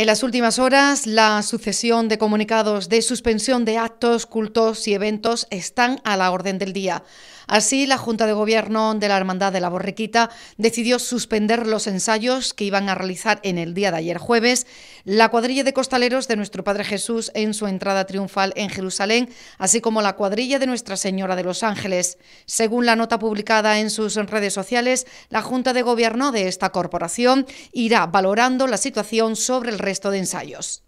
En las últimas horas, la sucesión de comunicados de suspensión de actos, cultos y eventos están a la orden del día. Así, la Junta de Gobierno de la Hermandad de la Borriquita decidió suspender los ensayos que iban a realizar en el día de ayer jueves la cuadrilla de costaleros de nuestro Padre Jesús en su entrada triunfal en Jerusalén, así como la cuadrilla de Nuestra Señora de los Ángeles. Según la nota publicada en sus redes sociales, la Junta de Gobierno de esta corporación irá valorando la situación sobre el resto de ensayos.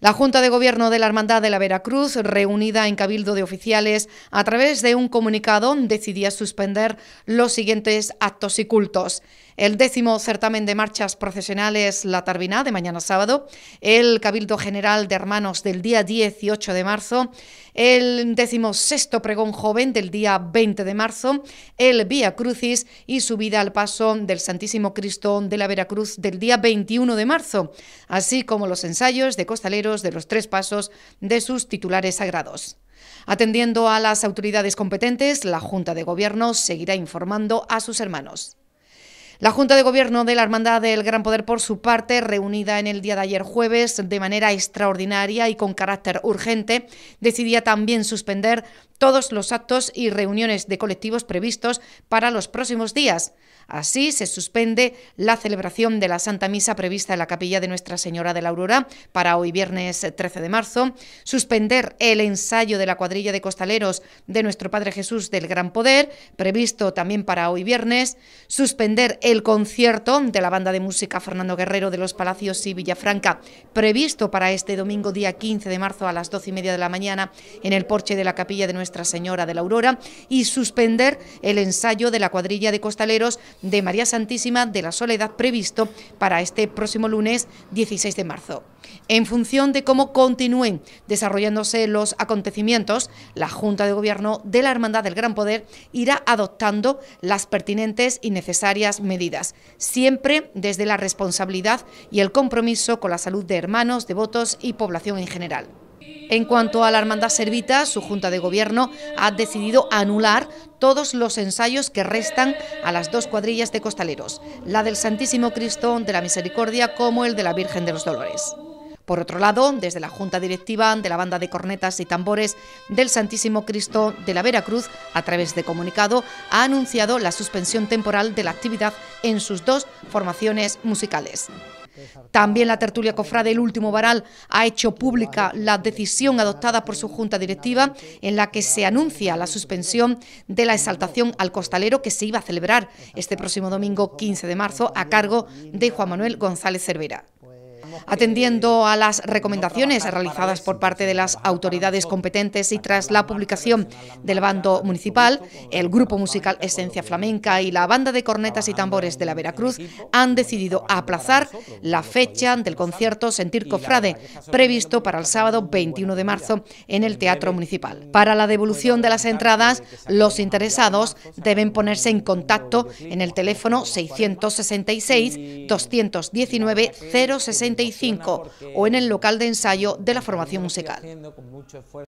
La Junta de Gobierno de la Hermandad de la Veracruz, reunida en Cabildo de Oficiales, a través de un comunicado decidía suspender los siguientes actos y cultos. El décimo certamen de marchas procesionales La Tarbina de mañana sábado, el Cabildo General de Hermanos del día 18 de marzo, el décimo sexto pregón joven del día 20 de marzo, el Vía Crucis y subida al paso del Santísimo Cristo de la Veracruz del día 21 de marzo, así como los ensayos de costaleros de los tres pasos de sus titulares sagrados. Atendiendo a las autoridades competentes, la Junta de Gobierno seguirá informando a sus hermanos. La Junta de Gobierno de la Hermandad del Gran Poder, por su parte, reunida en el día de ayer jueves de manera extraordinaria y con carácter urgente, decidía también suspender todos los actos y reuniones de colectivos previstos para los próximos días. Así se suspende la celebración de la Santa Misa prevista en la capilla de Nuestra Señora de la Aurora para hoy viernes 13 de marzo, suspender el ensayo de la cuadrilla de costaleros de nuestro Padre Jesús del Gran Poder, previsto también para hoy viernes, suspender el concierto de la banda de música Fernando Guerrero de los Palacios y Villafranca, previsto para este domingo día 15 de marzo a las 12 y media de la mañana en el porche de la capilla de Nuestra Señora de la Aurora, y suspender el ensayo de la cuadrilla de costaleros de María Santísima de la Soledad previsto para este próximo lunes 16 de marzo. En función de cómo continúen desarrollándose los acontecimientos, la Junta de Gobierno de la Hermandad del Gran Poder irá adoptando las pertinentes y necesarias medidas, siempre desde la responsabilidad y el compromiso con la salud de hermanos, devotos y población en general. En cuanto a la Hermandad Servita, su Junta de Gobierno ha decidido anular todos los ensayos que restan a las dos cuadrillas de costaleros, la del Santísimo Cristo de la Misericordia como el de la Virgen de los Dolores. Por otro lado, desde la Junta Directiva de la Banda de Cornetas y Tambores del Santísimo Cristo de la Veracruz, a través de comunicado, ha anunciado la suspensión temporal de la actividad en sus dos formaciones musicales. También la tertulia cofrade El Último Varal ha hecho pública la decisión adoptada por su junta directiva en la que se anuncia la suspensión de la exaltación al costalero que se iba a celebrar este próximo domingo 15 de marzo a cargo de Juan Manuel González Cervera. Atendiendo a las recomendaciones realizadas por parte de las autoridades competentes y tras la publicación del bando municipal, el grupo musical Esencia Flamenca y la banda de cornetas y tambores de la Veracruz han decidido aplazar la fecha del concierto Sentir Cofrade, previsto para el sábado 21 de marzo en el Teatro Municipal. Para la devolución de las entradas, los interesados deben ponerse en contacto en el teléfono 666 219 066 o en el local de ensayo de la formación musical.